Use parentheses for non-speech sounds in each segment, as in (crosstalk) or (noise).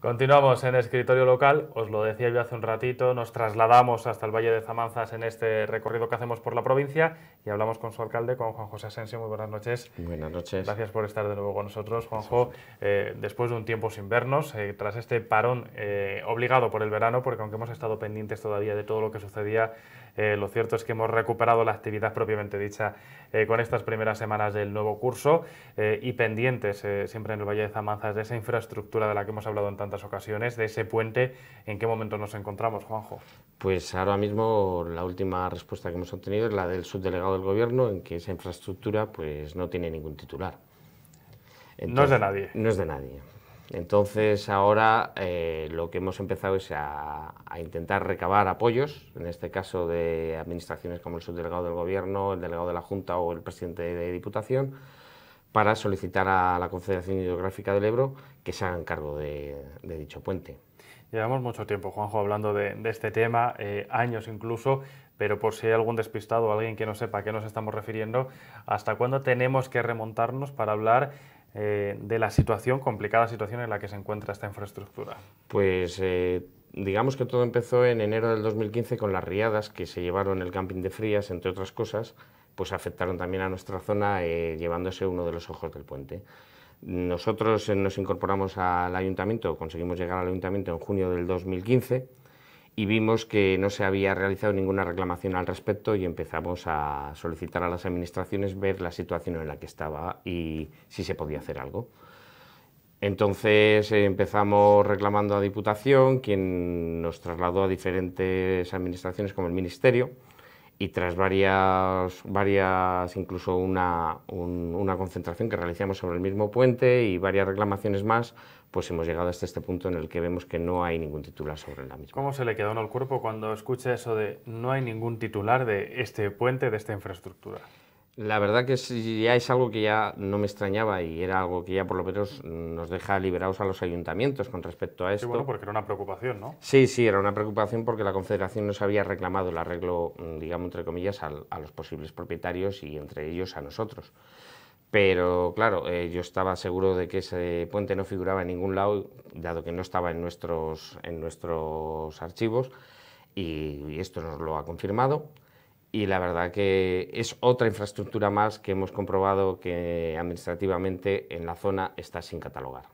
Continuamos en escritorio local, os lo decía yo hace un ratito, nos trasladamos hasta el Valle de Zamanzas en este recorrido que hacemos por la provincia y hablamos con su alcalde, con Juan José Asensio. Muy buenas noches. Buenas noches. Gracias por estar de nuevo con nosotros, Juanjo. Eh, después de un tiempo sin vernos, eh, tras este parón eh, obligado por el verano, porque aunque hemos estado pendientes todavía de todo lo que sucedía eh, lo cierto es que hemos recuperado la actividad propiamente dicha eh, con estas primeras semanas del nuevo curso eh, y pendientes siempre en el Valle de Zamanzas de esa infraestructura de la que hemos hablado en tantas ocasiones, de ese puente. ¿En qué momento nos encontramos, Juanjo? Pues ahora mismo la última respuesta que hemos obtenido es la del subdelegado del Gobierno, en que esa infraestructura pues no tiene ningún titular. no es de nadie. No es de nadie. Entonces ahora eh, lo que hemos empezado es a, intentar recabar apoyos, en este caso de administraciones como el subdelegado del Gobierno, el delegado de la Junta o el presidente de Diputación, para solicitar a la Confederación Hidrográfica del Ebro que se hagan cargo de, dicho puente. Llevamos mucho tiempo, Juanjo, hablando de, este tema, eh, años incluso, pero por si hay algún despistado o alguien que no sepa a qué nos estamos refiriendo, ¿hasta cuándo tenemos que remontarnos para hablar eh, de la situación, complicada situación en la que se encuentra esta infraestructura? Pues eh, digamos que todo empezó en enero del 2015 con las riadas que se llevaron el camping de Frías, entre otras cosas, pues afectaron también a nuestra zona eh, llevándose uno de los ojos del puente. Nosotros nos incorporamos al ayuntamiento, conseguimos llegar al ayuntamiento en junio del 2015 y vimos que no se había realizado ninguna reclamación al respecto y empezamos a solicitar a las administraciones ver la situación en la que estaba y si se podía hacer algo. Entonces eh, empezamos reclamando a Diputación, quien nos trasladó a diferentes administraciones como el Ministerio, y tras varias, varias incluso una, una, concentración que realizamos sobre el mismo puente y varias reclamaciones más, pues hemos llegado hasta este punto en el que vemos que no hay ningún titular sobre la misma. ¿Cómo se le quedó en el cuerpo cuando escucha eso de no hay ningún titular de este puente, de esta infraestructura? La verdad que ya es algo que ya no me extrañaba y era algo que ya por lo menos nos deja liberados a los ayuntamientos con respecto a esto. Sí, bueno, porque era una preocupación, ¿no? Sí, sí, era una preocupación porque la Confederación nos había reclamado el arreglo, mm, digamos, entre comillas, a, los posibles propietarios y entre ellos a nosotros. Pero claro, eh, yo estaba seguro de que ese puente no figuraba en ningún lado, dado que no estaba en nuestros, en nuestros archivos, y esto nos lo ha confirmado y la verdad que es otra infraestructura más que hemos comprobado que administrativamente en la zona está sin catalogar.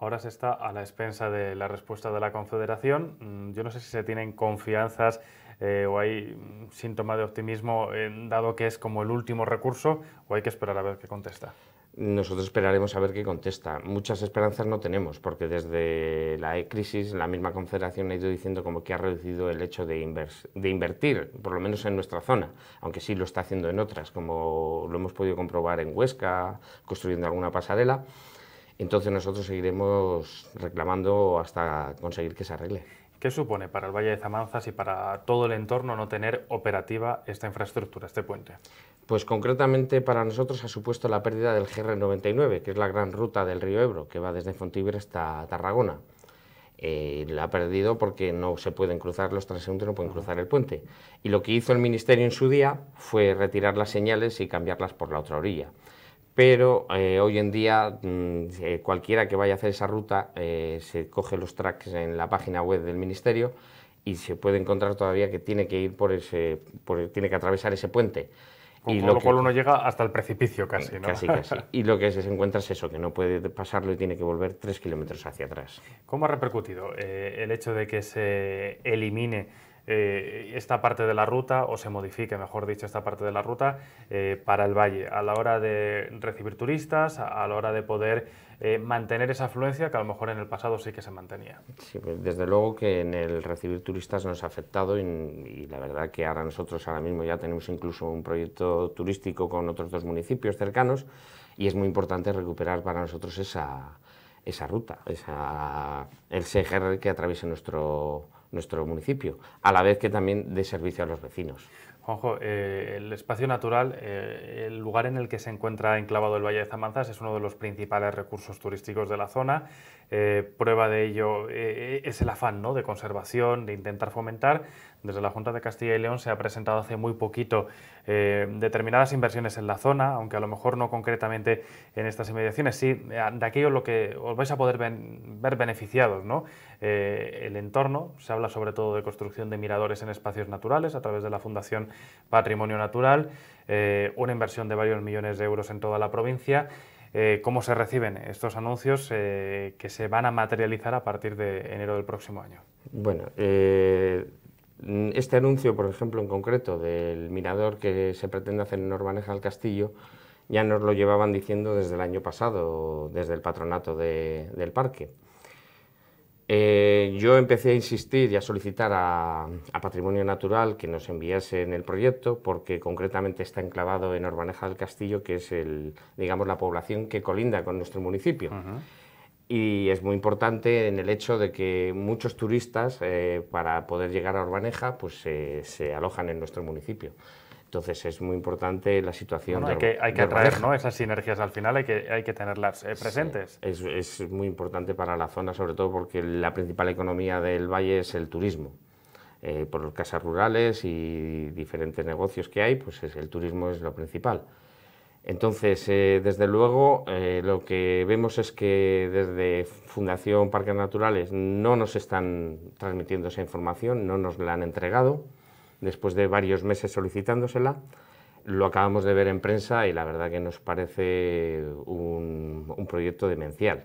Ahora se está a la expensa de la respuesta de la Confederación. Mm, yo no sé si se tienen confianzas eh, o hay mm, síntomas de optimismo, eh, dado que es como el último recurso, o hay que esperar a ver qué contesta nosotros esperaremos a ver qué contesta. Muchas esperanzas no tenemos, porque desde la crisis la misma Confederación ha ido diciendo como que ha reducido el hecho de invertir, por lo menos en nuestra zona, aunque sí lo está haciendo en otras, como lo hemos podido comprobar en Huesca, construyendo alguna pasarela. Entonces nosotros seguiremos reclamando hasta conseguir que se arregle. ¿Qué supone para el Valle de Zamanzas y para todo el entorno no tener operativa esta infraestructura, este puente? Pues concretamente para nosotros ha supuesto la pérdida del GR99, que es la gran ruta del río Ebro, que va desde Fontibre hasta Tarragona. Eh, la ha perdido porque no se pueden cruzar los transeúntes, no pueden cruzar el puente. Y lo que hizo el Ministerio en su día fue retirar las señales y cambiarlas por la otra orilla pero eh, hoy en día mm, cualquiera que vaya a hacer esa ruta eh, se coge los tracks en la página web del ministerio y se puede encontrar todavía que tiene que ir por ese, tiene que atravesar ese puente. Con y lo, cual uno llega hasta el precipicio casi, eh, ¿no? Casi, casi. (laughs) Y lo que se encuentra es eso, que no puede pasarlo y tiene que volver tres kilómetros hacia atrás. ¿Cómo ha repercutido el hecho de que se elimine eh, esta parte de la ruta, o se modifique, mejor dicho, esta parte de la ruta eh, para el valle, a la hora de recibir turistas, a, la hora de poder eh, mantener esa afluencia que a lo mejor en el pasado sí que se mantenía. Pues desde luego que en el recibir turistas nos ha afectado y, la verdad que ahora nosotros ahora mismo ya tenemos incluso un proyecto turístico con otros dos municipios cercanos y es muy importante recuperar para nosotros esa, ruta, esa, el CGR que atraviesa nuestro nuestro municipio, a la vez que también de servicio a los vecinos. Juanjo, eh, el espacio natural, eh, el lugar en el que se encuentra enclavado el Valle de Zamanzas, es uno de los principales recursos turísticos de la zona. Eh, prueba de ello eh, es el afán ¿no? de conservación, de intentar fomentar. Desde la Junta de Castilla y León se ha presentado hace muy poquito eh, determinadas inversiones en la zona, aunque a lo mejor no concretamente en estas inmediaciones, sí, de aquello lo que os vais a poder ver beneficiados. ¿no? el entorno, se habla sobre todo de construcción de miradores en espacios naturales a través de la Fundación Patrimonio Natural, una inversión de varios millones de euros en toda la provincia eh, cómo se reciben estos anuncios eh, que se van a materializar a partir de enero del próximo año. Bueno, eh, este anuncio, por ejemplo, en concreto del mirador que se pretende hacer en Orbaneja del Castillo, ya nos lo llevaban diciendo desde el año pasado, desde el patronato del parque. Eh, yo empecé a insistir y a solicitar a, Patrimonio Natural que nos enviase en el proyecto porque concretamente está enclavado en Orbaneja del Castillo, que es digamos, la población que colinda con nuestro municipio. Y es muy importante en el hecho de que muchos turistas, eh, para poder llegar a Orbaneja, pues eh, se alojan en nuestro municipio. Entonces es muy importante la situación. hay que, hay que atraer esas sinergias al final, hay que, hay que tenerlas eh, presentes. es, muy importante para la zona, sobre todo porque la principal economía del valle es el turismo. Eh, por casas rurales y diferentes negocios que hay, pues el turismo es lo principal. Entonces, eh, desde luego, eh, lo que vemos es que desde Fundación Parques Naturales no nos están transmitiendo esa información, no nos la han entregado después de varios meses solicitándosela. Lo acabamos de ver en prensa y la verdad que nos parece un, proyecto demencial.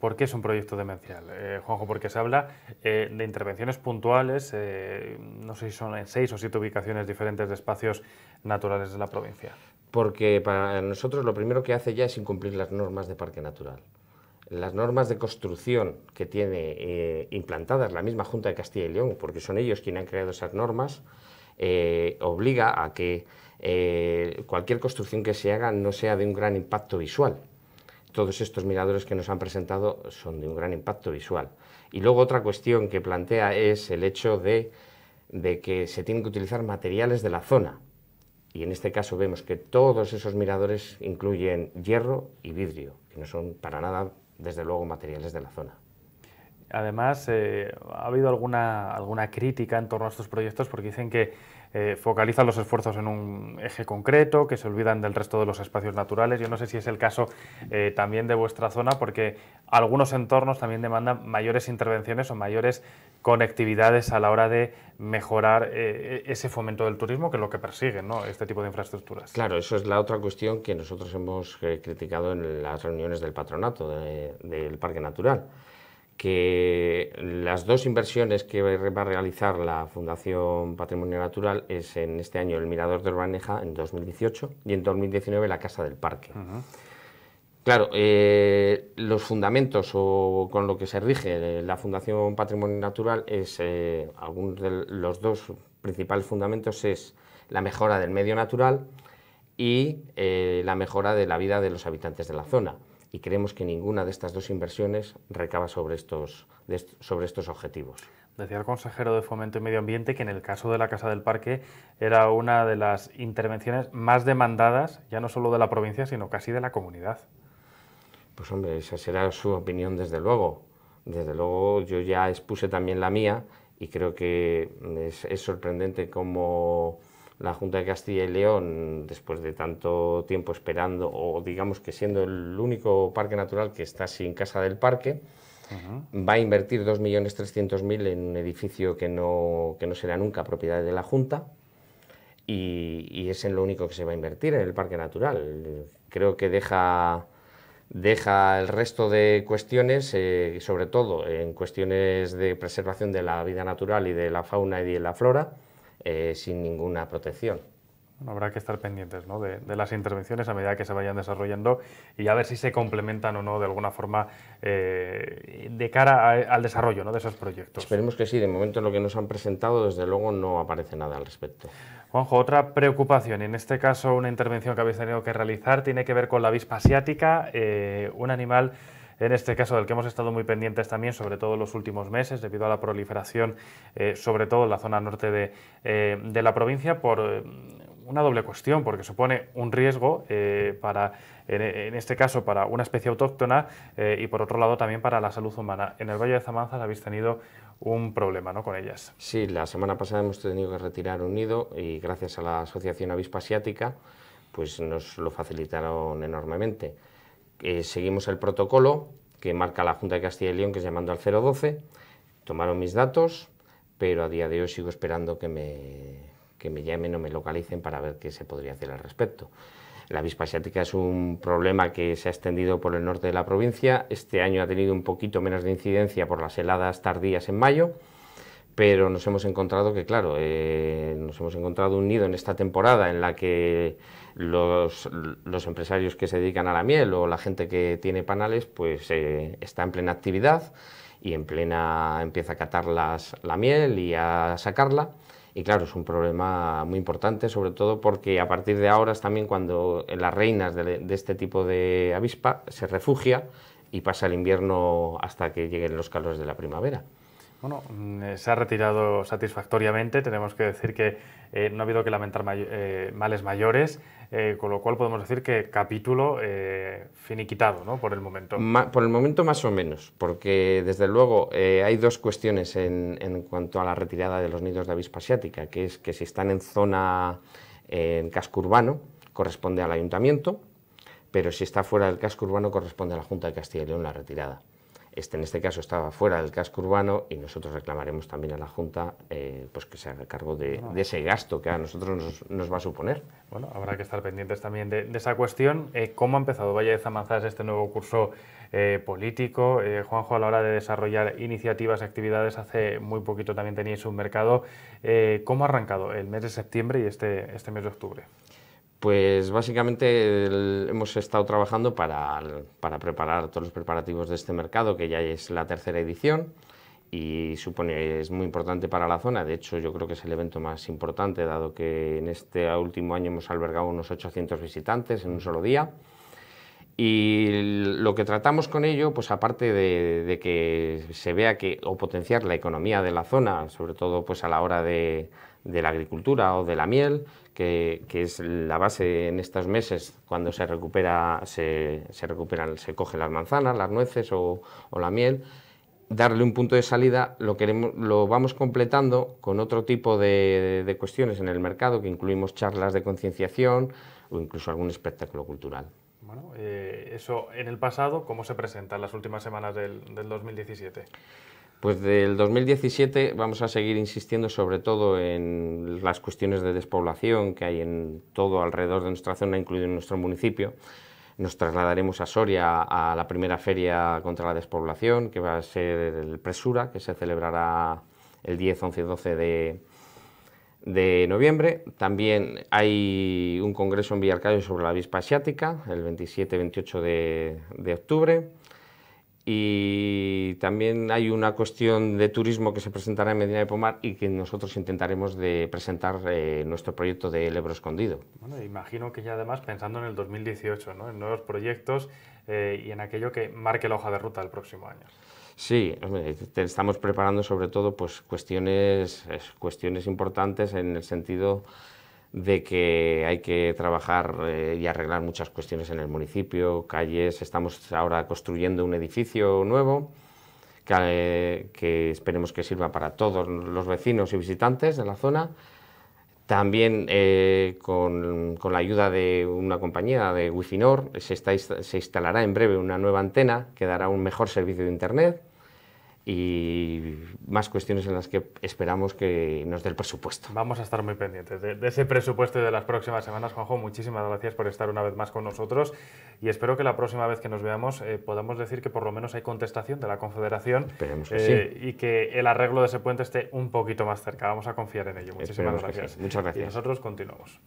¿Por qué es un proyecto demencial, eh, Juanjo? Porque se habla eh, de intervenciones puntuales, eh, no sé si son en seis o siete ubicaciones diferentes de espacios naturales de la provincia. Porque para nosotros lo primero que hace ya es incumplir las normas de parque natural las normas de construcción que tiene eh, implantadas la misma Junta de Castilla y León, porque son ellos quienes han creado esas normas, eh, obliga a que eh, cualquier construcción que se haga no sea de un gran impacto visual. Todos estos miradores que nos han presentado son de un gran impacto visual. Y luego otra cuestión que plantea es el hecho de, de que se tienen que utilizar materiales de la zona. Y en este caso vemos que todos esos miradores incluyen hierro y vidrio, que no son para nada desde luego materiales de la zona. Además, eh, ha habido alguna, alguna crítica en torno a estos proyectos porque dicen que eh, focalizan los esfuerzos en un eje concreto, que se olvidan del resto de los espacios naturales. Yo no sé si es el caso eh, también de vuestra zona, porque algunos entornos también demandan mayores intervenciones o mayores conectividades a la hora de mejorar eh, e-, ese fomento del turismo, que es lo que persiguen este tipo de infraestructuras. Claro, eso es la otra cuestión que nosotros hemos criticado en las reuniones del patronato del Parque Natural que las dos inversiones que va a realizar la Fundación Patrimonio Natural es en este año el Mirador de Urbaneja en 2018 y en 2019 la Casa del Parque. Claro, eh, los fundamentos o con lo que se rige eh, la Fundación Patrimonio Natural es, eh, algunos de los dos principales fundamentos es la mejora del medio natural y la mejora de la vida de los habitantes de la zona y creemos que ninguna de estas dos inversiones recaba sobre estos, sobre estos objetivos. Decía el consejero de Fomento y Medio Ambiente que en el caso de la Casa del Parque era una de las intervenciones más demandadas, ya no solo de la provincia, sino casi de la comunidad. Pues hombre, esa será su opinión desde luego. Desde luego yo ya expuse también la mía y creo que es, es sorprendente cómo la Junta de Castilla y León, después de tanto tiempo esperando, o digamos que siendo el único parque natural que está sin casa del parque, va a invertir 2.300.000 en un edificio que no, no será nunca propiedad de la Junta. Y, es en lo único que se va a invertir, en el parque natural. Creo que deja, deja el resto de cuestiones, eh, sobre todo en cuestiones de preservación de la vida natural y de la fauna y de la flora, eh, sin ninguna protección. habrá que estar pendientes de, las intervenciones a medida que se vayan desarrollando y a ver si se complementan o no de alguna forma eh, de cara al desarrollo ¿no? de esos proyectos. Esperemos que sí, de momento lo que nos han presentado desde luego no aparece nada al respecto. Juanjo, otra preocupación, en este caso una intervención que habéis tenido que realizar, tiene que ver con la avispa asiática, eh, un animal en este caso del que hemos estado muy pendientes también, sobre todo en los últimos meses, debido a la proliferación, eh, sobre todo en la zona norte de, eh, la provincia, por eh, una doble cuestión, porque supone un riesgo para, en, este caso, para una especie autóctona y por otro lado también para la salud humana. En el Valle de Zamanzas habéis tenido un problema ¿no? con ellas. Sí, la semana pasada hemos tenido que retirar un nido y gracias a la Asociación Avispa Asiática pues nos lo facilitaron enormemente. Eh, seguimos el protocolo que marca la Junta de Castilla y León, que es llamando al 012. Tomaron mis datos, pero a día de hoy sigo esperando que me, que me llamen o me localicen para ver qué se podría hacer al respecto. La avispa asiática es un problema que se ha extendido por el norte de la provincia. Este año ha tenido un poquito menos de incidencia por las heladas tardías en mayo pero nos hemos encontrado que, claro, eh, nos hemos encontrado un nido en esta temporada en la que los, empresarios que se dedican a la miel o la gente que tiene panales, pues eh, está en plena actividad y en plena empieza a catar la miel y a sacarla. Y claro, es un problema muy importante, sobre todo porque a partir de ahora es también cuando las reinas de, de este tipo de avispa se refugia y pasa el invierno hasta que lleguen los calores de la primavera. Bueno, mm, eh, se ha retirado satisfactoriamente, tenemos que decir que eh, no ha habido que lamentar eh, males mayores, con lo cual podemos decir que capítulo finiquitado, ¿no? Por el momento. por el momento más o menos, porque desde luego hay dos cuestiones en, cuanto a la retirada de los nidos de avispa asiática, que es que si están en zona, en casco urbano, corresponde al ayuntamiento, pero si está fuera del casco urbano corresponde a la Junta de Castilla y León la retirada. Este, en este caso estaba fuera del casco urbano y nosotros reclamaremos también a la Junta eh, pues que se haga cargo de, ese gasto que a nosotros nos, va a suponer. Bueno, habrá que estar pendientes también de, esa cuestión. Eh, ¿Cómo ha empezado Valle de Zamanzas este nuevo curso eh, político? Juanjo, a la hora de desarrollar iniciativas y actividades, hace muy poquito también teníais un mercado. ¿Cómo ha arrancado el mes de septiembre y este, este mes de octubre? Pues básicamente hemos estado trabajando para, preparar todos los preparativos de este mercado, que ya es la tercera edición y supone es muy importante para la zona. De hecho, yo creo que es el evento más importante, dado que en este último año hemos albergado unos 800 visitantes en un solo día. Y lo que tratamos con ello, pues aparte de, que se vea que o potenciar la economía de la zona, sobre todo pues a la hora de la agricultura o de la miel, que, es la base en estos meses cuando se recupera, se, se recuperan, se cogen las manzanas, las nueces o, la miel, darle un punto de salida lo, queremos, lo vamos completando con otro tipo de, cuestiones en el mercado que incluimos charlas de concienciación o incluso algún espectáculo cultural. Bueno, eh, eso en el pasado, ¿cómo se presenta en las últimas semanas del 2017? Pues del 2017 vamos a seguir insistiendo sobre todo en las cuestiones de despoblación que hay en todo alrededor de nuestra zona, incluido en nuestro municipio. Nos trasladaremos a Soria a la primera feria contra la despoblación, que va a ser el Presura, que se celebrará el 10, 11 y 12 de, noviembre. También hay un congreso en Villarcayo sobre la avispa asiática, el 27-28 de octubre y también hay una cuestión de turismo que se presentará en Medina de Pomar y que nosotros intentaremos de presentar eh, nuestro proyecto del Ebro Escondido. Bueno, imagino que ya además pensando en el 2018, ¿no? en nuevos proyectos eh, y en aquello que marque la hoja de ruta del próximo año. Sí, estamos preparando sobre todo pues, cuestiones, cuestiones importantes en el sentido de que hay que trabajar eh, y arreglar muchas cuestiones en el municipio, calles, estamos ahora construyendo un edificio nuevo que, eh, esperemos que sirva para todos los vecinos y visitantes de la zona. También eh, con, la ayuda de una compañía de Wifinor se, está, se instalará en breve una nueva antena que dará un mejor servicio de Internet y más cuestiones en las que esperamos que nos dé el presupuesto. Vamos a estar muy pendientes de, ese presupuesto y de las próximas semanas. Juanjo, muchísimas gracias por estar una vez más con nosotros y espero que la próxima vez que nos veamos eh, podamos decir que por lo menos hay contestación de la Confederación eh, y que el arreglo de ese puente esté un poquito más cerca. Vamos a confiar en ello. Muchísimas gracias. Muchas gracias. Y nosotros continuamos.